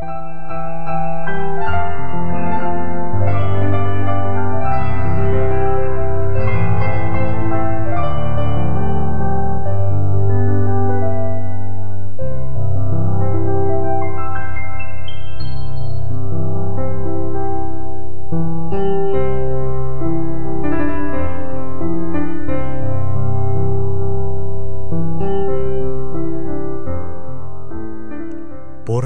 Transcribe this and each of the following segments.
Música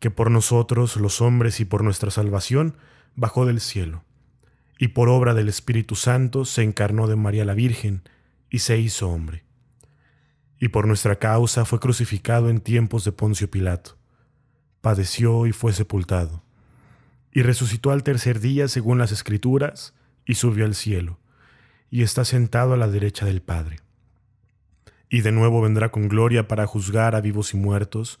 que por nosotros los hombres y por nuestra salvación bajó del cielo, y por obra del Espíritu Santo se encarnó de María la Virgen y se hizo hombre. Y por nuestra causa fue crucificado en tiempos de Poncio Pilato, padeció y fue sepultado, y resucitó al tercer día según las Escrituras, y subió al cielo, y está sentado a la derecha del Padre. Y de nuevo vendrá con gloria para juzgar a vivos y muertos,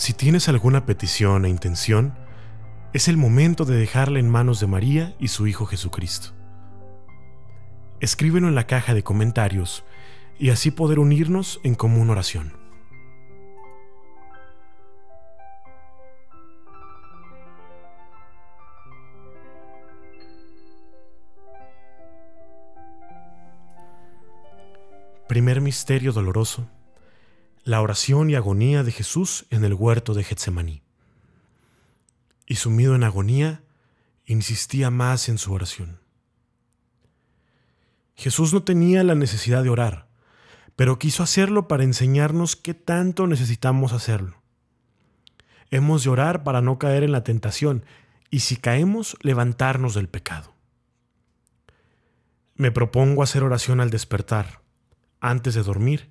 Si tienes alguna petición e intención, es el momento de dejarla en manos de María y su Hijo Jesucristo. Escríbelo en la caja de comentarios y así poder unirnos en común oración. Primer misterio doloroso la oración y agonía de Jesús en el huerto de Getsemaní. Y sumido en agonía, insistía más en su oración. Jesús no tenía la necesidad de orar, pero quiso hacerlo para enseñarnos qué tanto necesitamos hacerlo. Hemos de orar para no caer en la tentación y si caemos, levantarnos del pecado. Me propongo hacer oración al despertar, antes de dormir,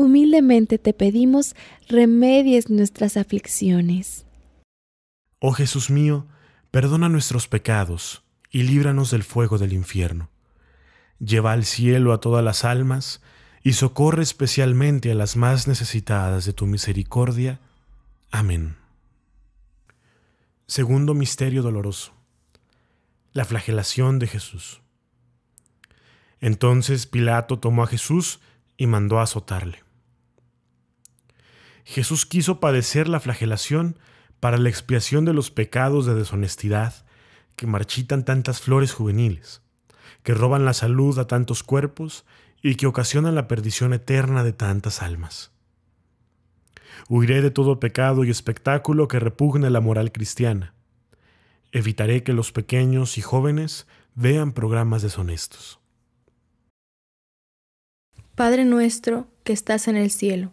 humildemente te pedimos remedies nuestras aflicciones. Oh Jesús mío, perdona nuestros pecados y líbranos del fuego del infierno. Lleva al cielo a todas las almas y socorre especialmente a las más necesitadas de tu misericordia. Amén. Segundo Misterio Doloroso. La flagelación de Jesús. Entonces Pilato tomó a Jesús y mandó a azotarle. Jesús quiso padecer la flagelación para la expiación de los pecados de deshonestidad que marchitan tantas flores juveniles, que roban la salud a tantos cuerpos y que ocasionan la perdición eterna de tantas almas. Huiré de todo pecado y espectáculo que repugne la moral cristiana. Evitaré que los pequeños y jóvenes vean programas deshonestos. Padre nuestro que estás en el cielo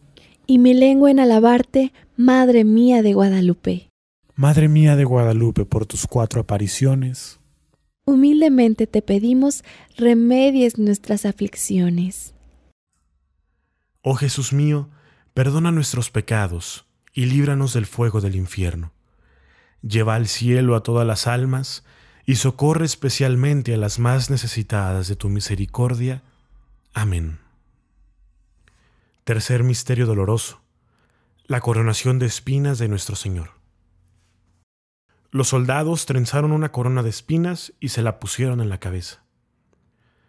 y mi lengua en alabarte, Madre mía de Guadalupe. Madre mía de Guadalupe, por tus cuatro apariciones. Humildemente te pedimos remedies nuestras aflicciones. Oh Jesús mío, perdona nuestros pecados y líbranos del fuego del infierno. Lleva al cielo a todas las almas y socorre especialmente a las más necesitadas de tu misericordia. Amén. Tercer misterio doloroso. La coronación de espinas de nuestro Señor. Los soldados trenzaron una corona de espinas y se la pusieron en la cabeza.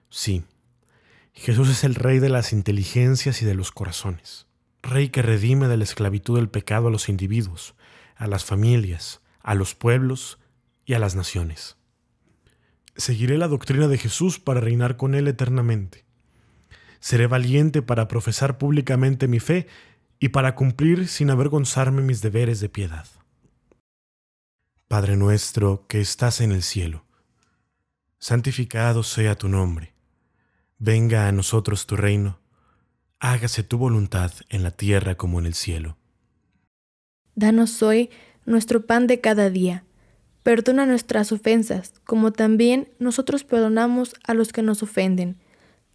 Sí, Jesús es el rey de las inteligencias y de los corazones, rey que redime de la esclavitud del pecado a los individuos, a las familias, a los pueblos y a las naciones. Seguiré la doctrina de Jesús para reinar con él eternamente. Seré valiente para profesar públicamente mi fe y para cumplir sin avergonzarme mis deberes de piedad. Padre nuestro que estás en el cielo, santificado sea tu nombre. Venga a nosotros tu reino. Hágase tu voluntad en la tierra como en el cielo. Danos hoy nuestro pan de cada día. Perdona nuestras ofensas, como también nosotros perdonamos a los que nos ofenden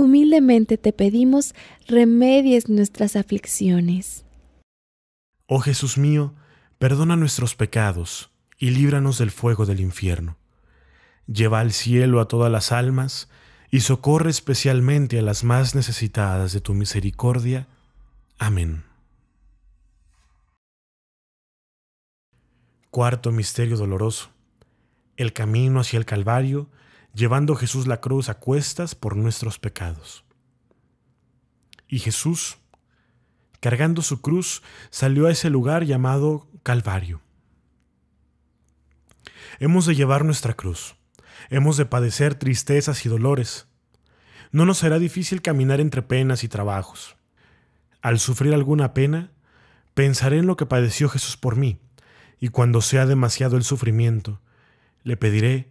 humildemente te pedimos remedies nuestras aflicciones. Oh Jesús mío, perdona nuestros pecados y líbranos del fuego del infierno. Lleva al cielo a todas las almas y socorre especialmente a las más necesitadas de tu misericordia. Amén. Cuarto Misterio Doloroso. El camino hacia el Calvario llevando Jesús la cruz a cuestas por nuestros pecados. Y Jesús, cargando su cruz, salió a ese lugar llamado Calvario. Hemos de llevar nuestra cruz, hemos de padecer tristezas y dolores. No nos será difícil caminar entre penas y trabajos. Al sufrir alguna pena, pensaré en lo que padeció Jesús por mí, y cuando sea demasiado el sufrimiento, le pediré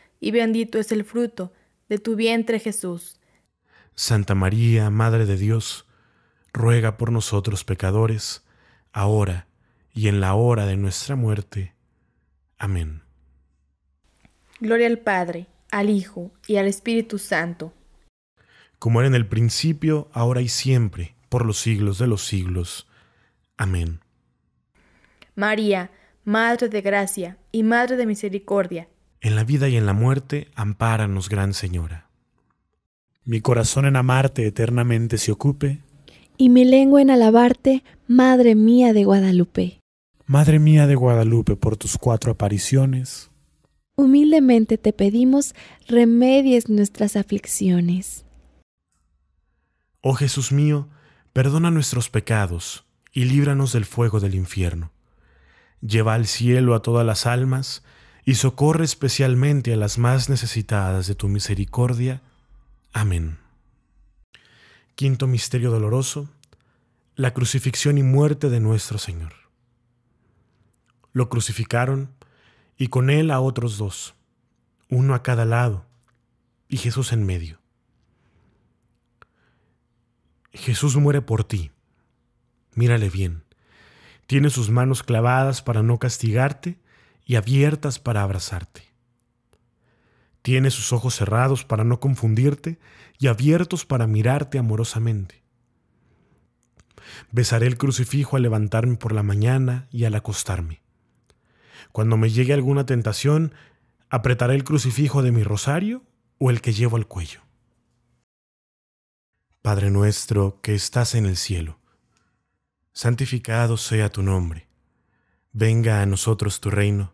y bendito es el fruto de tu vientre Jesús. Santa María, Madre de Dios, ruega por nosotros pecadores, ahora y en la hora de nuestra muerte. Amén. Gloria al Padre, al Hijo y al Espíritu Santo. Como era en el principio, ahora y siempre, por los siglos de los siglos. Amén. María, Madre de Gracia y Madre de Misericordia, en la vida y en la muerte, ampáranos, Gran Señora. Mi corazón en amarte eternamente se ocupe. Y mi lengua en alabarte, Madre mía de Guadalupe. Madre mía de Guadalupe, por tus cuatro apariciones. Humildemente te pedimos, remedies nuestras aflicciones. Oh Jesús mío, perdona nuestros pecados y líbranos del fuego del infierno. Lleva al cielo a todas las almas, y socorre especialmente a las más necesitadas de tu misericordia. Amén. Quinto Misterio Doloroso. La crucifixión y muerte de nuestro Señor. Lo crucificaron y con él a otros dos, uno a cada lado y Jesús en medio. Jesús muere por ti. Mírale bien. Tiene sus manos clavadas para no castigarte y abiertas para abrazarte. Tiene sus ojos cerrados para no confundirte y abiertos para mirarte amorosamente. Besaré el crucifijo al levantarme por la mañana y al acostarme. Cuando me llegue alguna tentación, apretaré el crucifijo de mi rosario o el que llevo al cuello. Padre nuestro que estás en el cielo, santificado sea tu nombre. Venga a nosotros tu reino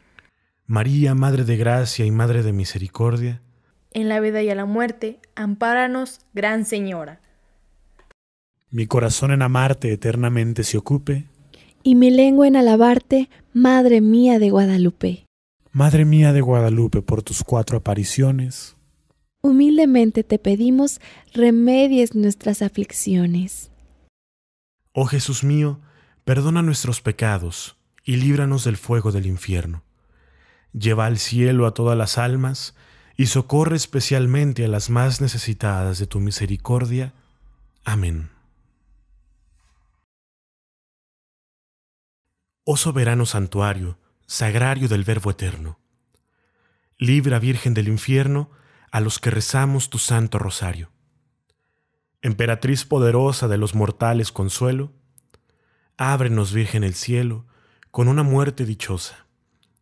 María, Madre de Gracia y Madre de Misericordia, en la vida y a la muerte, ampáranos, Gran Señora. Mi corazón en amarte eternamente se ocupe, y mi lengua en alabarte, Madre mía de Guadalupe. Madre mía de Guadalupe, por tus cuatro apariciones, humildemente te pedimos remedies nuestras aflicciones. Oh Jesús mío, perdona nuestros pecados y líbranos del fuego del infierno lleva al cielo a todas las almas y socorre especialmente a las más necesitadas de tu misericordia. Amén. Oh soberano santuario, sagrario del Verbo Eterno, libra Virgen del infierno a los que rezamos tu santo rosario. Emperatriz poderosa de los mortales consuelo, ábrenos Virgen el cielo con una muerte dichosa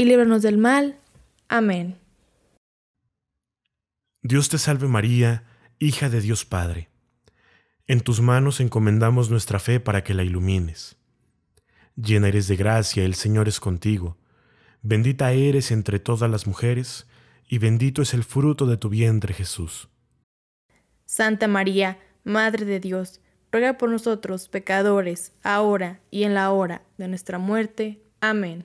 y líbranos del mal. Amén. Dios te salve María, hija de Dios Padre. En tus manos encomendamos nuestra fe para que la ilumines. Llena eres de gracia, el Señor es contigo. Bendita eres entre todas las mujeres, y bendito es el fruto de tu vientre Jesús. Santa María, Madre de Dios, ruega por nosotros pecadores, ahora y en la hora de nuestra muerte. Amén.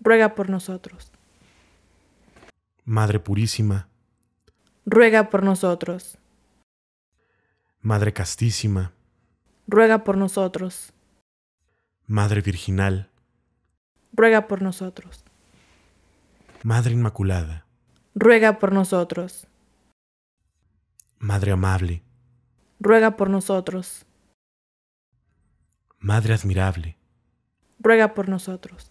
ruega por nosotros. Madre Purísima, ruega por nosotros. Madre Castísima, ruega por nosotros. Madre Virginal, ruega por nosotros. Madre Inmaculada, ruega por nosotros. Madre Amable, ruega por nosotros. Madre Admirable, ruega por nosotros.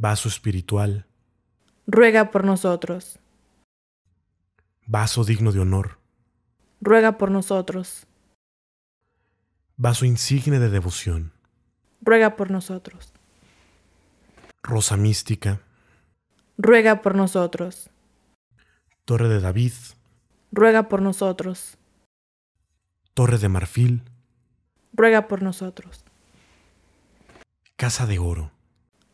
vaso espiritual, ruega por nosotros. Vaso digno de honor, ruega por nosotros. Vaso insigne de devoción, ruega por nosotros. Rosa mística, ruega por nosotros. Torre de David, ruega por nosotros. Torre de marfil, ruega por nosotros. Casa de oro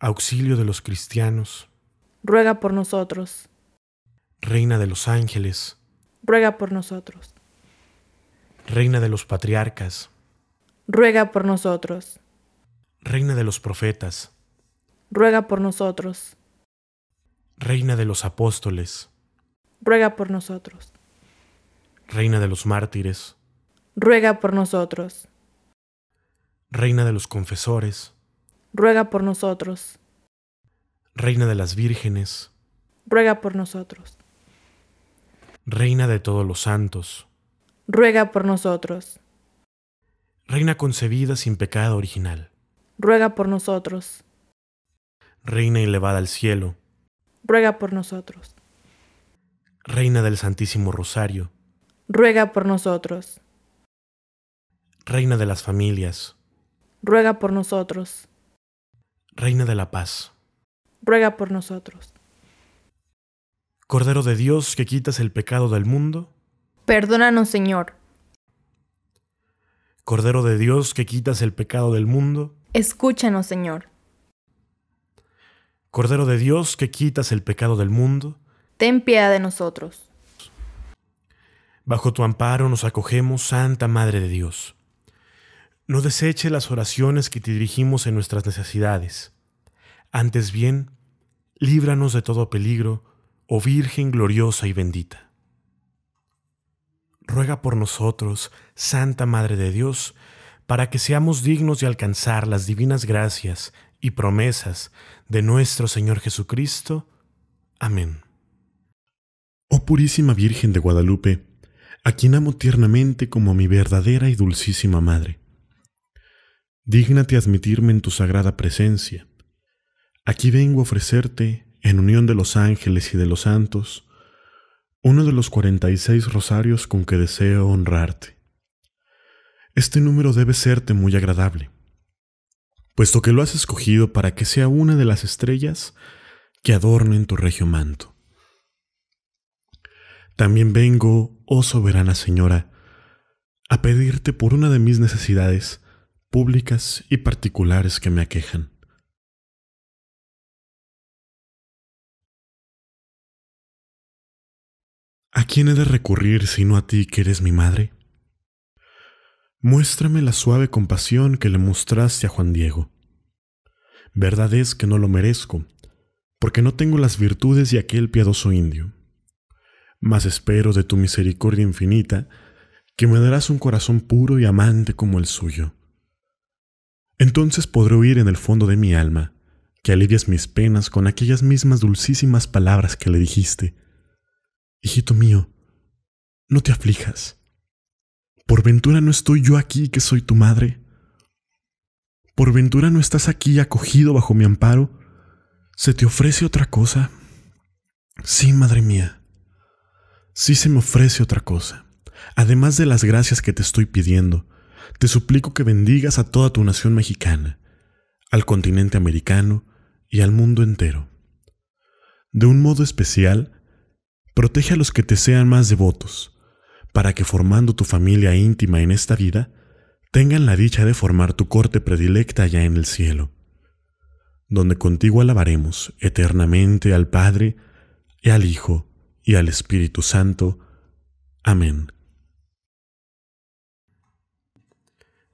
auxilio de los cristianos, ruega por nosotros. Reina de los ángeles, ruega por nosotros. Reina de los patriarcas, ruega por nosotros. Reina de los profetas, ruega por nosotros. Reina de los apóstoles, ruega por nosotros. Reina de los mártires, ruega por nosotros. Reina de los confesores, ruega por nosotros. Reina de las vírgenes, ruega por nosotros. Reina de todos los santos, ruega por nosotros. Reina concebida sin pecado original, ruega por nosotros. Reina elevada al cielo, ruega por nosotros. Reina del Santísimo Rosario, ruega por nosotros. Reina de las familias, ruega por nosotros. Reina de la Paz, ruega por nosotros. Cordero de Dios que quitas el pecado del mundo, perdónanos Señor. Cordero de Dios que quitas el pecado del mundo, escúchanos Señor. Cordero de Dios que quitas el pecado del mundo, ten piedad de nosotros. Bajo tu amparo nos acogemos, Santa Madre de Dios. No deseche las oraciones que te dirigimos en nuestras necesidades. Antes bien, líbranos de todo peligro, oh Virgen gloriosa y bendita. Ruega por nosotros, Santa Madre de Dios, para que seamos dignos de alcanzar las divinas gracias y promesas de nuestro Señor Jesucristo. Amén. Oh purísima Virgen de Guadalupe, a quien amo tiernamente como a mi verdadera y dulcísima Madre dígnate admitirme en tu sagrada presencia. Aquí vengo a ofrecerte, en unión de los ángeles y de los santos, uno de los cuarenta y seis rosarios con que deseo honrarte. Este número debe serte muy agradable, puesto que lo has escogido para que sea una de las estrellas que adornen tu regio manto. También vengo, oh soberana señora, a pedirte por una de mis necesidades, públicas y particulares que me aquejan. ¿A quién he de recurrir sino a ti que eres mi madre? Muéstrame la suave compasión que le mostraste a Juan Diego. Verdad es que no lo merezco, porque no tengo las virtudes de aquel piadoso indio. Mas espero de tu misericordia infinita que me darás un corazón puro y amante como el suyo entonces podré oír en el fondo de mi alma que alivias mis penas con aquellas mismas dulcísimas palabras que le dijiste. Hijito mío, no te aflijas. ¿Por ventura no estoy yo aquí que soy tu madre? ¿Por ventura no estás aquí acogido bajo mi amparo? ¿Se te ofrece otra cosa? Sí, madre mía. Sí se me ofrece otra cosa, además de las gracias que te estoy pidiendo, te suplico que bendigas a toda tu nación mexicana, al continente americano y al mundo entero. De un modo especial, protege a los que te sean más devotos, para que formando tu familia íntima en esta vida, tengan la dicha de formar tu corte predilecta ya en el cielo, donde contigo alabaremos eternamente al Padre, y al Hijo, y al Espíritu Santo. Amén.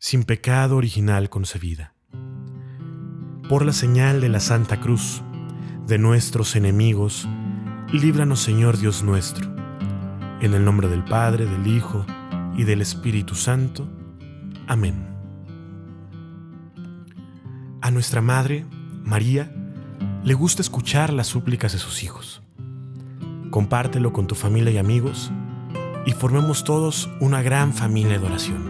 sin pecado original concebida. Por la señal de la Santa Cruz, de nuestros enemigos, líbranos Señor Dios nuestro. En el nombre del Padre, del Hijo y del Espíritu Santo. Amén. A nuestra Madre, María, le gusta escuchar las súplicas de sus hijos. Compártelo con tu familia y amigos y formemos todos una gran familia de oración.